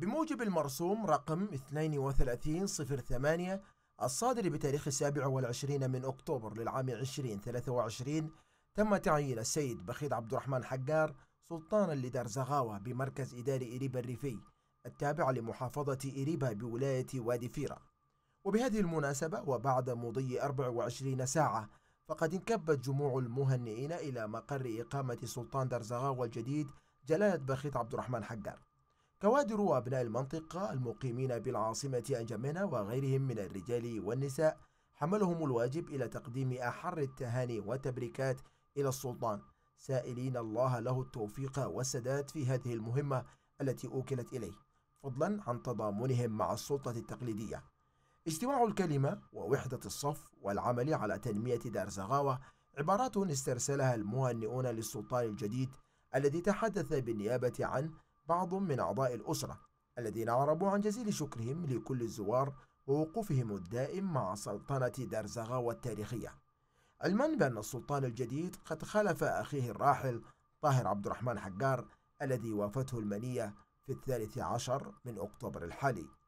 بموجب المرسوم رقم 3208 الصادر بتاريخ 27 من أكتوبر للعام 2023 تم تعيين السيد بخيت عبد الرحمن حجار سلطانا لدار زغاوة بمركز إداري إريبا الريفي التابع لمحافظة إريبا بولاية وادي فيرة وبهذه المناسبة وبعد مضي 24 ساعة فقد انكبت جموع المهنئين إلى مقر إقامة سلطان دار زغاوة الجديد جلالة بخيت عبد الرحمن حجار كوادر وأبناء المنطقة المقيمين بالعاصمة أنجمينا وغيرهم من الرجال والنساء حملهم الواجب إلى تقديم أحر التهاني والتبريكات إلى السلطان سائلين الله له التوفيق والسداد في هذه المهمة التي أوكلت إليه فضلا عن تضامنهم مع السلطة التقليدية اجتماع الكلمة ووحدة الصف والعمل على تنمية دار زغاوة عبارات استرسلها المهنئون للسلطان الجديد الذي تحدث بالنيابة عنه بعض من أعضاء الأسرة الذين عربوا عن جزيل شكرهم لكل الزوار ووقوفهم الدائم مع سلطنة درزغاوة التاريخية علما بأن السلطان الجديد قد خلف أخيه الراحل طاهر عبد الرحمن حجار الذي وافته المنية في الثالث عشر من أكتوبر الحالي